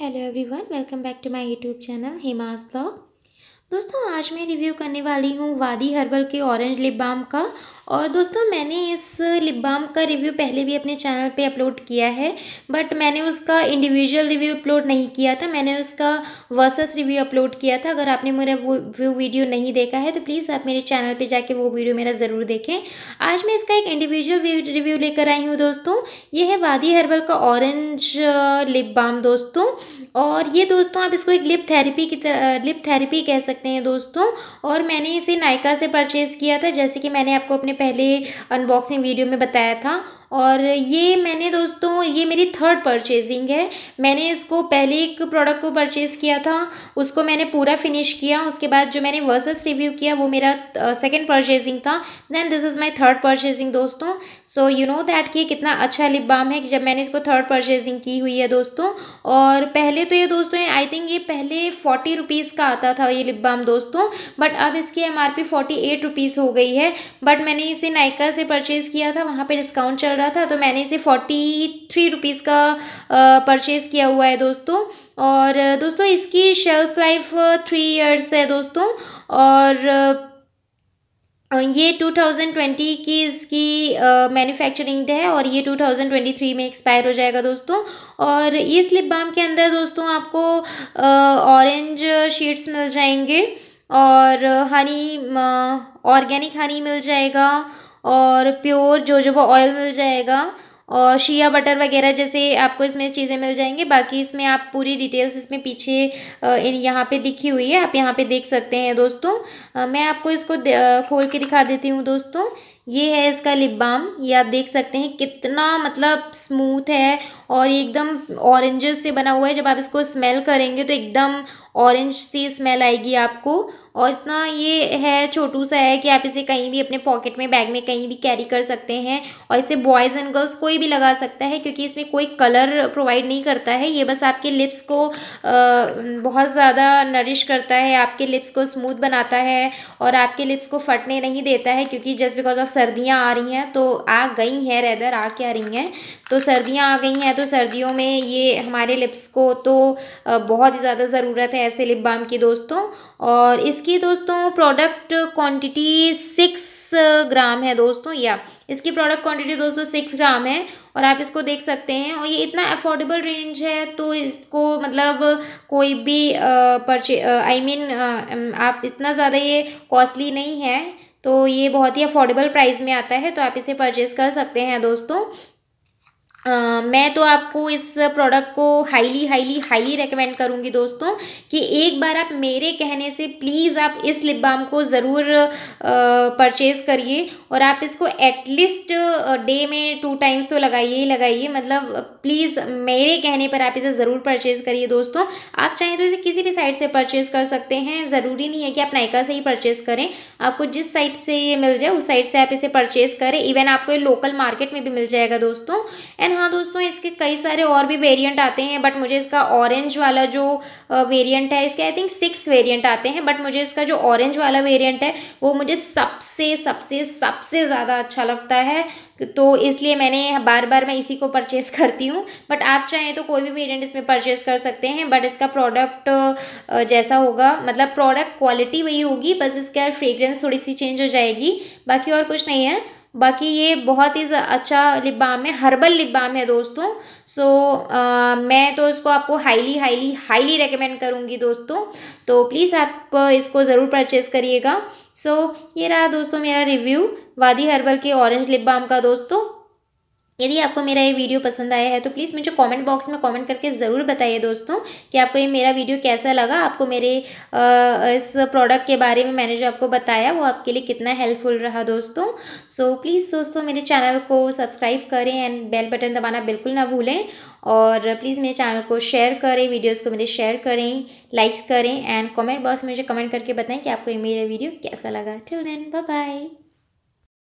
hello everyone welcome back to my YouTube channel हिमास दोस्तों आज मैं रिव्यू करने वाली हूँ वादी हर्बल के ऑरेंज लिप बाम का और दोस्तों मैंने इस लिप बाम का रिव्यू पहले भी अपने चैनल पे अपलोड किया है बट मैंने उसका इंडिविजुअल रिव्यू अपलोड नहीं किया था मैंने उसका वर्सेस रिव्यू अपलोड किया था अगर आपने मेरा वो वो वीडियो नहीं देखा है तो प्लीज़ आप मेरे चैनल पर जाके वो वीडियो मेरा ज़रूर देखें आज मैं इसका एक इंडिविजुअल रिव्यू लेकर आई हूँ दोस्तों ये है वादी हर्बल का ऑरेंज लिप बाम दोस्तों और ये दोस्तों आप इसको एक लिप थेरेपी की लिप थेरेपी कह सकते हैं दोस्तों और मैंने इसे नायका से परचेज़ किया था जैसे कि मैंने आपको अपने पहले अनबॉक्सिंग वीडियो में बताया था और ये मैंने दोस्तों ये मेरी थर्ड परचेजिंग है मैंने इसको पहले एक प्रोडक्ट को परचेज़ किया था उसको मैंने पूरा फिनिश किया उसके बाद जो मैंने वर्सेस रिव्यू किया वो मेरा सेकेंड परचेजिंग था then this is my third purchasing दोस्तों सो यू नो दैट कि कितना अच्छा लिप बाम है कि जब मैंने इसको थर्ड परचेजिंग की हुई है दोस्तों और पहले तो ये दोस्तों आई थिंक ये पहले फोर्टी रुपीज़ का आता था ये लिप बाम दोस्तों बट अब इसकी M R P forty eight rupees हो गई है बट मैंने इसे नायका से परचेज़ किया था वहाँ पर डिस्काउंट चल रहा था तो मैंने इसे फोर्टी थ्री रुपीज़ का परचेज़ किया हुआ है दोस्तों और दोस्तों इसकी शेल्फ लाइफ थ्री इयर्स है दोस्तों और ये टू थाउजेंड ट्वेंटी की इसकी मैन्युफैक्चरिंग uh, है और ये टू थाउजेंड ट्वेंटी थ्री में एक्सपायर हो जाएगा दोस्तों और इस लिप बाम के अंदर दोस्तों आपको ऑरेंज uh, मिल जाएंगे और हनी ऑर्गेनिक हनी मिल जाएगा और प्योर जोजोबा ऑयल मिल जाएगा और शिया बटर वगैरह जैसे आपको इसमें चीज़ें मिल जाएंगी बाकी इसमें आप पूरी डिटेल्स इसमें पीछे यहाँ पे दिखी हुई है आप यहाँ पे देख सकते हैं दोस्तों मैं आपको इसको खोल के दिखा देती हूँ दोस्तों ये है इसका लिप बाम ये आप देख सकते हैं कितना मतलब स्मूथ है और ये एकदम ऑरेंजेस से बना हुआ है जब आप इसको स्मेल करेंगे तो एकदम ऑरेंज सी स्मेल आएगी आपको और इतना ये है छोटू सा है कि आप इसे कहीं भी अपने पॉकेट में बैग में कहीं भी कैरी कर सकते हैं और इसे बॉयज़ एंड गर्ल्स कोई भी लगा सकता है क्योंकि इसमें कोई कलर प्रोवाइड नहीं करता है ये बस आपके लिप्स को बहुत ज़्यादा नरिश करता है आपके लिप्स को स्मूथ बनाता है और आपके लिप्स को फटने नहीं देता है क्योंकि जस्ट बिकॉज ऑफ सर्दियाँ आ रही हैं तो आ गई हैं रेदर आ क्या रही हैं तो सर्दियाँ आ गई हैं तो सर्दियों में ये हमारे लिप्स को तो बहुत ही ज़्यादा ज़रूरत है ऐसे लिप बाम की दोस्तों और इसकी इसकी दोस्तों प्रोडक्ट क्वांटिटी सिक्स ग्राम है दोस्तों या इसकी प्रोडक्ट क्वांटिटी दोस्तों सिक्स ग्राम है और आप इसको देख सकते हैं और ये इतना अफोर्डेबल रेंज है तो इसको मतलब कोई भी परचे आई मीन आप इतना ज़्यादा ये कॉस्टली नहीं है तो ये बहुत ही अफोर्डेबल प्राइस में आता है तो आप इसे परचेज़ कर सकते हैं दोस्तों Uh, मैं तो आपको इस प्रोडक्ट को हाईली हाईली हाईली रेकमेंड करूँगी दोस्तों कि एक बार आप मेरे कहने से प्लीज़ आप इस लिप बाम को ज़रूर परचेज़ करिए और आप इसको एटलीस्ट डे में टू टाइम्स तो लगाइए ही लगाइए मतलब प्लीज़ मेरे कहने पर आप इसे ज़रूर परचेज़ करिए दोस्तों आप चाहें तो इसे किसी भी साइट से परचेज़ कर सकते हैं ज़रूरी नहीं है कि आप नायका से ही परचेज़ करें आपको जिस साइट से ये मिल जाए उस साइट से आप इसे परचेज़ करें इवन आपको ये लोकल मार्केट में भी मिल जाएगा दोस्तों एंड एंड हाँ दोस्तों इसके कई सारे और भी वेरिएंट आते हैं बट मुझे इसका ऑरेंज वाला जो वेरिएंट है इसके आई थिंक सिक्स वेरिएंट आते हैं बट मुझे इसका जो ऑरेंज वाला वेरिएंट है वो मुझे सबसे सबसे सबसे ज़्यादा अच्छा लगता है तो इसलिए मैंने बार बार मैं इसी को परचेज़ करती हूँ बट आप चाहें तो कोई भी वेरियंट इसमें परचेज़ कर सकते हैं बट इसका प्रोडक्ट जैसा होगा मतलब प्रोडक्ट क्वालिटी वही होगी बस इसका फ्रेग्रेंस थोड़ी सी चेंज हो जाएगी बाकी और कुछ नहीं है बाकी ये बहुत ही अच्छा लिप बाम है हर्बल लिप बाम है दोस्तों सो आ, मैं तो इसको आपको हाईली हाईली हाईली रेकमेंड करूँगी दोस्तों तो प्लीज़ आप इसको ज़रूर परचेज़ करिएगा सो ये रहा दोस्तों मेरा रिव्यू वादी हर्बल के ऑरेंज लिप बाम का दोस्तों यदि आपको मेरा ये वीडियो पसंद आया है तो प्लीज़ मुझे कमेंट बॉक्स में कमेंट करके ज़रूर बताइए दोस्तों कि आपको ये मेरा वीडियो कैसा लगा आपको मेरे इस प्रोडक्ट के बारे में मैंने जो आपको बताया वो आपके लिए कितना हेल्पफुल रहा दोस्तों सो प्लीज़ दोस्तों मेरे चैनल को सब्सक्राइब करें एंड बेल बटन दबाना बिल्कुल ना भूलें और प्लीज़ मेरे चैनल को शेयर करें वीडियोज़ को मेरे शेयर करें लाइक करें एंड कॉमेंट बॉक्स में मुझे कमेंट करके बताएँ कि आपको ये मेरा वीडियो कैसा लगा टिल देन बाय